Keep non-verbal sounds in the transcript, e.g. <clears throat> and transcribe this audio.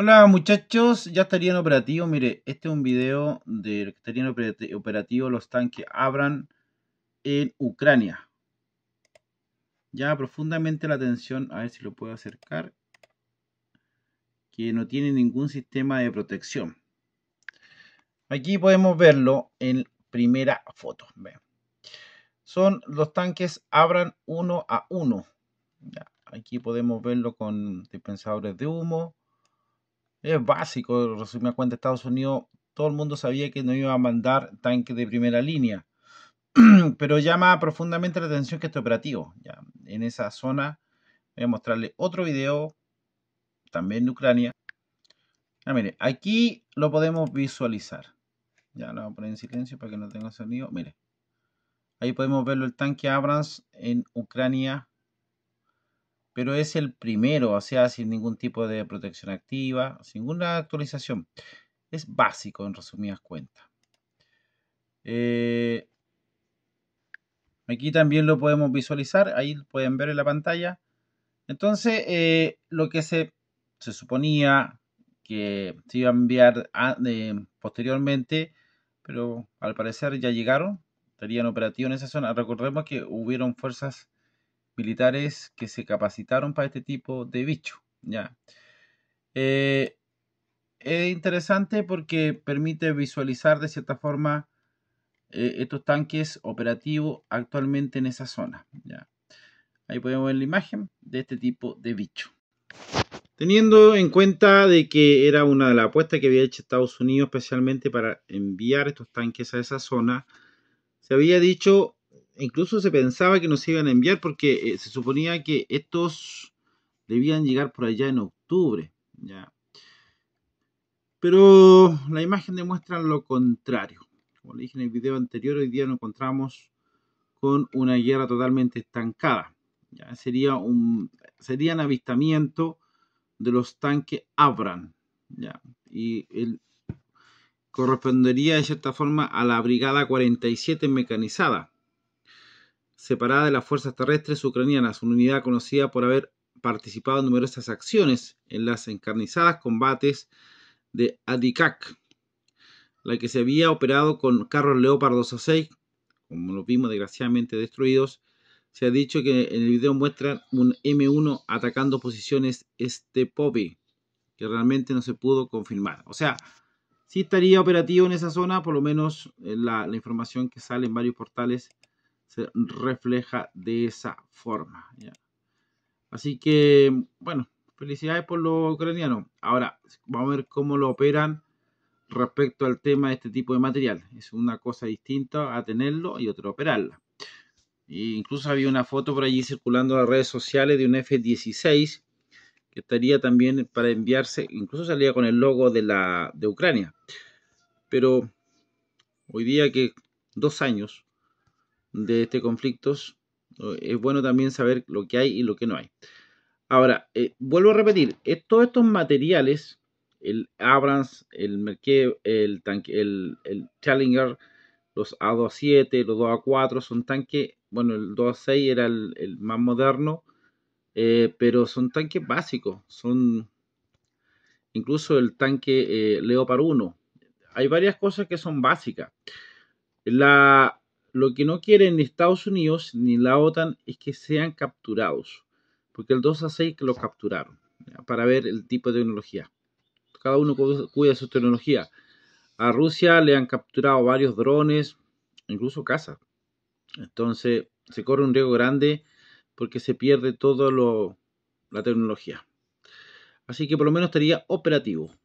Hola muchachos, ya en operativo Mire, este es un video de que estarían operativo los tanques Abran en Ucrania. llama profundamente la atención a ver si lo puedo acercar, que no tiene ningún sistema de protección. Aquí podemos verlo en primera foto. Son los tanques Abran uno a uno. aquí podemos verlo con dispensadores de humo es básico, resumir cuenta, Estados Unidos, todo el mundo sabía que no iba a mandar tanque de primera línea, <clears throat> pero llama profundamente la atención que este operativo, ya, en esa zona, voy a mostrarle otro video, también de Ucrania. Ah, mire, aquí lo podemos visualizar. Ya lo voy a poner en silencio para que no tenga sonido. Mire, ahí podemos verlo el tanque Abrams en Ucrania pero es el primero, o sea, sin ningún tipo de protección activa, sin ninguna actualización. Es básico, en resumidas cuentas. Eh, aquí también lo podemos visualizar, ahí pueden ver en la pantalla. Entonces, eh, lo que se, suponía que se iba a enviar ah, posteriormente, pero al parecer ya llegaron, estarían operativos en esa zona. Recordemos que hubieron fuerzas militares que se capacitaron para este tipo de bicho. ¿ya? Eh, es interesante porque permite visualizar de cierta forma eh, estos tanques operativos actualmente en esa zona. ¿ya? Ahí podemos ver la imagen de este tipo de bicho. Teniendo en cuenta de que era una de las apuestas que había hecho Estados Unidos especialmente para enviar estos tanques a esa zona, se había dicho incluso se pensaba que nos iban a enviar porque eh, se suponía que estos debían llegar por allá en octubre. Pero la imagen demuestra lo contrario. Como le dije en el video anterior, hoy día nos encontramos con una guerra totalmente estancada. ¿ya? Sería un, avistamiento de los tanques Abram. Y el, correspondería de cierta forma a la Brigada 47 mecanizada separada de las fuerzas terrestres ucranianas, una unidad conocida por haber participado en numerosas acciones en las encarnizadas combates de Adikak, la que se había operado con carros Leopard 6, como los vimos desgraciadamente destruidos. Se ha dicho que en el video muestra un M1 atacando posiciones este poppy, que realmente no se pudo confirmar. O sea, sí estaría operativo en esa zona, por lo menos eh, la información que sale en varios portales se refleja de esa forma. Así que, bueno, felicidades por lo ucraniano, Ahora, vamos a ver cómo lo operan respecto al tema de este tipo de material. Es una cosa distinta a tenerlo y otra operarla. E incluso había una foto por allí circulando en las redes sociales de un F-16 que estaría también para enviarse, incluso salía con el logo de, la, de Ucrania. Pero hoy día que dos años de este conflicto, eh, es bueno también saber lo que hay y lo que no hay. Ahora, eh, vuelvo a repetir, eh, todos estos materiales, el Abrams, el Merke, el, tanque, el, Challenger, los A27, los 2A4, son tanques, bueno, el 2A6 era el, más moderno, pero son tanques básicos, son incluso el tanque eh, Leopard 1. Hay varias cosas que son básicas. La, lo que no quieren Estados Unidos ni la OTAN es que sean capturados, porque el 2 a 6 lo capturaron para ver el tipo de tecnología. Cada uno cuida su tecnología. A Rusia le han capturado varios drones, incluso casas. Entonces se corre un riesgo grande porque se pierde toda la tecnología. Así que por lo menos estaría operativo.